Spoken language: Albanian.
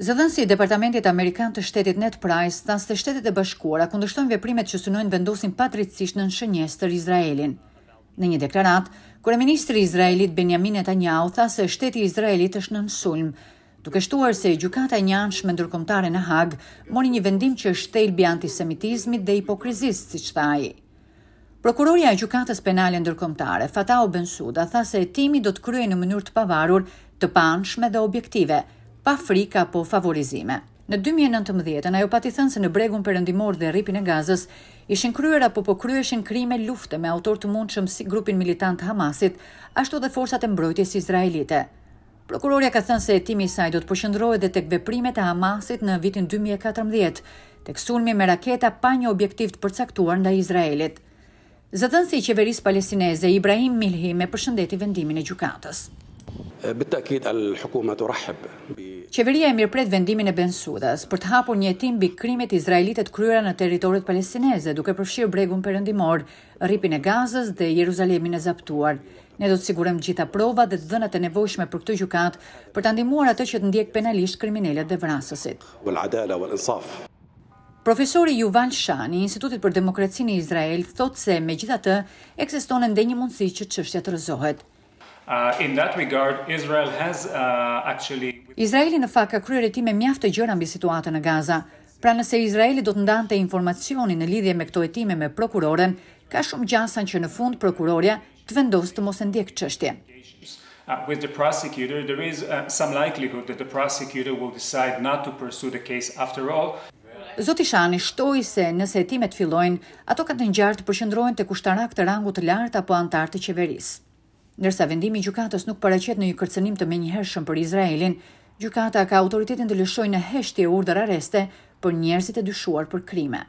Zëdhënësi i Departamentit Amerikan të shtetit Net Price, thanës të shtetit e bashkuara, kundështojnë veprimet që sunojnë vendosin patritsisht në shënjes të Izraelin. Në një deklarat, kërë Ministri Izraelit Benjamin Netanyahu tha se shteti Izraelit është në sulm, Duke shtuar se gjykata e njëanshme ndërkombëtare në Hag mori një vendim që është thelbi antisemitizmit dhe hipokrizisë, siç tha ai. Prokuroria e gjykatës penale ndërkombëtare, Fatao Bensuda, tha se hetimi do të kryhej në mënyrë të pavarur, të pamshme dhe objektive pa frik apo favorizime. Në 2019, ajo pati thënë se në bregun përëndimor dhe ripin e gazës, ishin kryer apo po kryeshin krime lufte me autor të mund shëmë si grupin militant Hamasit, ashtu dhe forsat e mbrojtjes Izraelite. Prokuroria ka thënë se timi saj do të përshëndrojë dhe të kveprimet e Hamasit në vitin 2014, të kësulmi me raketa pa një objektiv të përcaktuar nda Izraelit. Zëtën si qeveris palestineze, Ibrahim Milhi me përshëndeti vendimin e gjukatës. Bëtë akit alë hukumat u rahëbë. Qeveria e mirëpret vendimin e Ben Sudas për të hapur një hetim mbi krimet izraelite të kryera në territoret palestineze, duke përfshirë Bregun Perëndimor, rripin e Gazës dhe Jeruzalemin e zaptuar. Ne do të sigurojmë gjitha provat dhe të dhënat e nevojshme për këtë gjykat për ta ndihmuar atë që të ndjek penalisht kriminalët dhe vrasësit. Profesori Yuval Shani, Institutit për Demokracinë e Izraelit, thotë se megjithatë ekzistonë një mundësi që çështja të rrezohet. Uh, in that regard Israel has uh, actually Izraeli në fakt ka kryer hetime mjaft të gjëra mbi situatën në Gaza. Pra nëse Izraeli do të ndante informacionin në lidhje me këto hetime me prokuroren, ka shumë gjasa që në fund prokuroria të vendosë të mos e ndjek çështjen. Uh, with the prosecutor there is uh, some likelihood that the prosecutor will decide not to pursue the case after all. Zoti Shani shtoi se nëse hetimet fillojnë, ato kanë të ngjarë të përqendrohen tek ushtarak të rangut të lartë apo anëtar të qeverisë. Ndërsa vendimi i gjykatës nuk paraqet në një kërcënim të menjëhershëm për Izraelin, gjykata ka autoritetin të lëshojë në heshtje urdhër arreste për njerëzit e dyshuar për krime.